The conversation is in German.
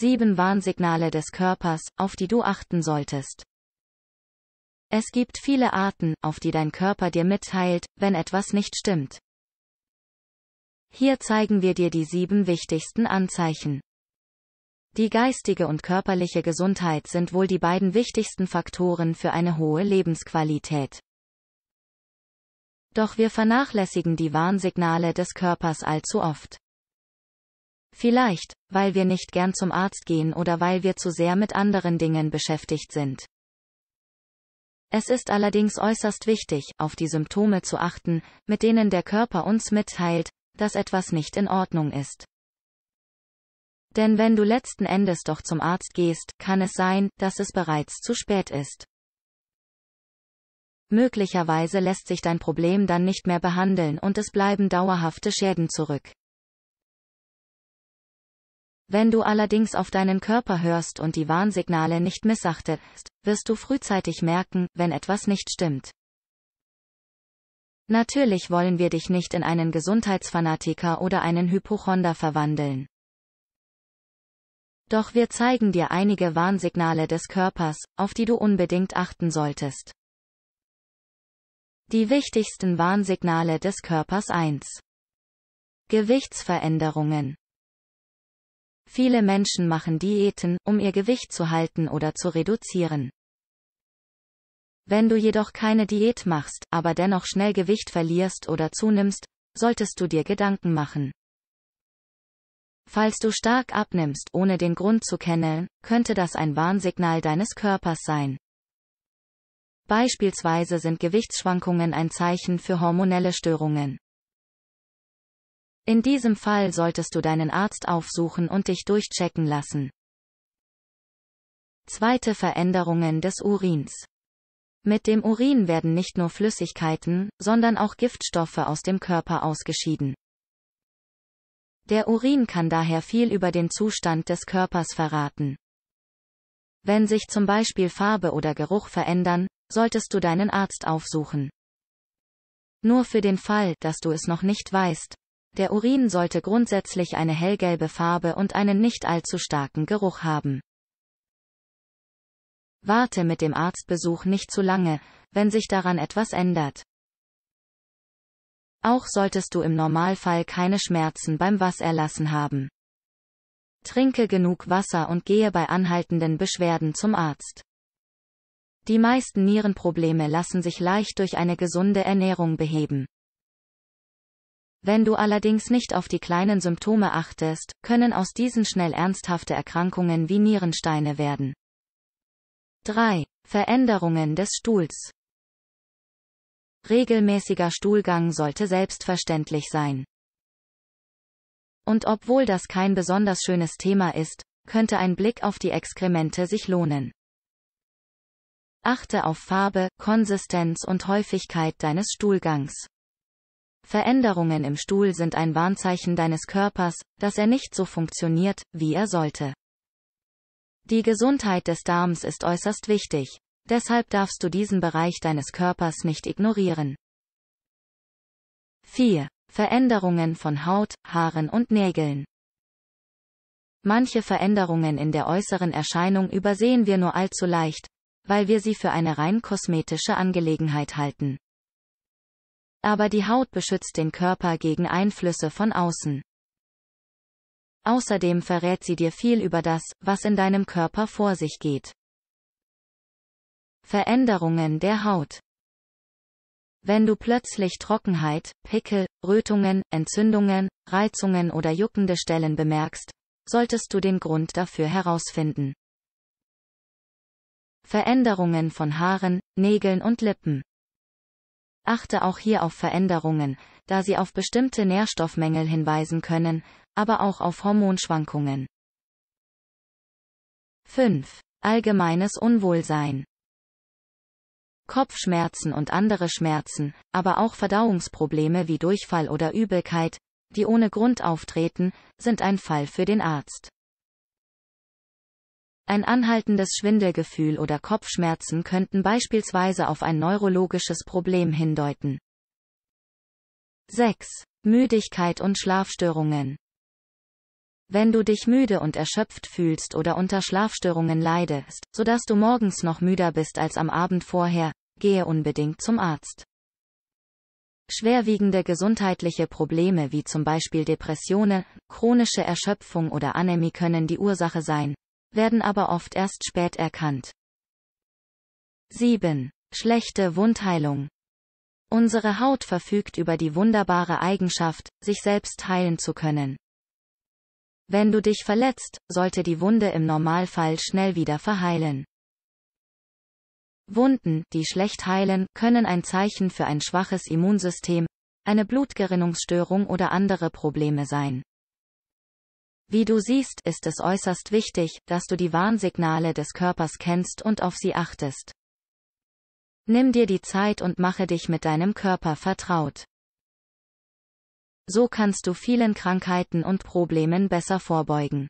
Sieben Warnsignale des Körpers, auf die du achten solltest. Es gibt viele Arten, auf die dein Körper dir mitteilt, wenn etwas nicht stimmt. Hier zeigen wir dir die sieben wichtigsten Anzeichen. Die geistige und körperliche Gesundheit sind wohl die beiden wichtigsten Faktoren für eine hohe Lebensqualität. Doch wir vernachlässigen die Warnsignale des Körpers allzu oft. Vielleicht, weil wir nicht gern zum Arzt gehen oder weil wir zu sehr mit anderen Dingen beschäftigt sind. Es ist allerdings äußerst wichtig, auf die Symptome zu achten, mit denen der Körper uns mitteilt, dass etwas nicht in Ordnung ist. Denn wenn du letzten Endes doch zum Arzt gehst, kann es sein, dass es bereits zu spät ist. Möglicherweise lässt sich dein Problem dann nicht mehr behandeln und es bleiben dauerhafte Schäden zurück. Wenn du allerdings auf deinen Körper hörst und die Warnsignale nicht missachtest, wirst du frühzeitig merken, wenn etwas nicht stimmt. Natürlich wollen wir dich nicht in einen Gesundheitsfanatiker oder einen Hypochonder verwandeln. Doch wir zeigen dir einige Warnsignale des Körpers, auf die du unbedingt achten solltest. Die wichtigsten Warnsignale des Körpers 1. Gewichtsveränderungen. Viele Menschen machen Diäten, um ihr Gewicht zu halten oder zu reduzieren. Wenn du jedoch keine Diät machst, aber dennoch schnell Gewicht verlierst oder zunimmst, solltest du dir Gedanken machen. Falls du stark abnimmst, ohne den Grund zu kennen, könnte das ein Warnsignal deines Körpers sein. Beispielsweise sind Gewichtsschwankungen ein Zeichen für hormonelle Störungen. In diesem Fall solltest du deinen Arzt aufsuchen und dich durchchecken lassen. Zweite Veränderungen des Urins. Mit dem Urin werden nicht nur Flüssigkeiten, sondern auch Giftstoffe aus dem Körper ausgeschieden. Der Urin kann daher viel über den Zustand des Körpers verraten. Wenn sich zum Beispiel Farbe oder Geruch verändern, solltest du deinen Arzt aufsuchen. Nur für den Fall, dass du es noch nicht weißt, der Urin sollte grundsätzlich eine hellgelbe Farbe und einen nicht allzu starken Geruch haben. Warte mit dem Arztbesuch nicht zu lange, wenn sich daran etwas ändert. Auch solltest du im Normalfall keine Schmerzen beim Wasserlassen haben. Trinke genug Wasser und gehe bei anhaltenden Beschwerden zum Arzt. Die meisten Nierenprobleme lassen sich leicht durch eine gesunde Ernährung beheben. Wenn du allerdings nicht auf die kleinen Symptome achtest, können aus diesen schnell ernsthafte Erkrankungen wie Nierensteine werden. 3. Veränderungen des Stuhls. Regelmäßiger Stuhlgang sollte selbstverständlich sein. Und obwohl das kein besonders schönes Thema ist, könnte ein Blick auf die Exkremente sich lohnen. Achte auf Farbe, Konsistenz und Häufigkeit deines Stuhlgangs. Veränderungen im Stuhl sind ein Warnzeichen deines Körpers, dass er nicht so funktioniert, wie er sollte. Die Gesundheit des Darms ist äußerst wichtig. Deshalb darfst du diesen Bereich deines Körpers nicht ignorieren. 4. Veränderungen von Haut, Haaren und Nägeln. Manche Veränderungen in der äußeren Erscheinung übersehen wir nur allzu leicht, weil wir sie für eine rein kosmetische Angelegenheit halten. Aber die Haut beschützt den Körper gegen Einflüsse von außen. Außerdem verrät sie dir viel über das, was in deinem Körper vor sich geht. Veränderungen der Haut. Wenn du plötzlich Trockenheit, Pickel, Rötungen, Entzündungen, Reizungen oder juckende Stellen bemerkst, solltest du den Grund dafür herausfinden. Veränderungen von Haaren, Nägeln und Lippen. Achte auch hier auf Veränderungen, da sie auf bestimmte Nährstoffmängel hinweisen können, aber auch auf Hormonschwankungen. 5. Allgemeines Unwohlsein. Kopfschmerzen und andere Schmerzen, aber auch Verdauungsprobleme wie Durchfall oder Übelkeit, die ohne Grund auftreten, sind ein Fall für den Arzt. Ein anhaltendes Schwindelgefühl oder Kopfschmerzen könnten beispielsweise auf ein neurologisches Problem hindeuten. 6. Müdigkeit und Schlafstörungen. Wenn du dich müde und erschöpft fühlst oder unter Schlafstörungen leidest, sodass du morgens noch müder bist als am Abend vorher, gehe unbedingt zum Arzt. Schwerwiegende gesundheitliche Probleme wie zum Beispiel Depressionen, chronische Erschöpfung oder Anämie können die Ursache sein, werden aber oft erst spät erkannt. 7. Schlechte Wundheilung. Unsere Haut verfügt über die wunderbare Eigenschaft, sich selbst heilen zu können. Wenn du dich verletzt, sollte die Wunde im Normalfall schnell wieder verheilen. Wunden, die schlecht heilen, können ein Zeichen für ein schwaches Immunsystem, eine Blutgerinnungsstörung oder andere Probleme sein. Wie du siehst, ist es äußerst wichtig, dass du die Warnsignale des Körpers kennst und auf sie achtest. Nimm dir die Zeit und mache dich mit deinem Körper vertraut. So kannst du vielen Krankheiten und Problemen besser vorbeugen.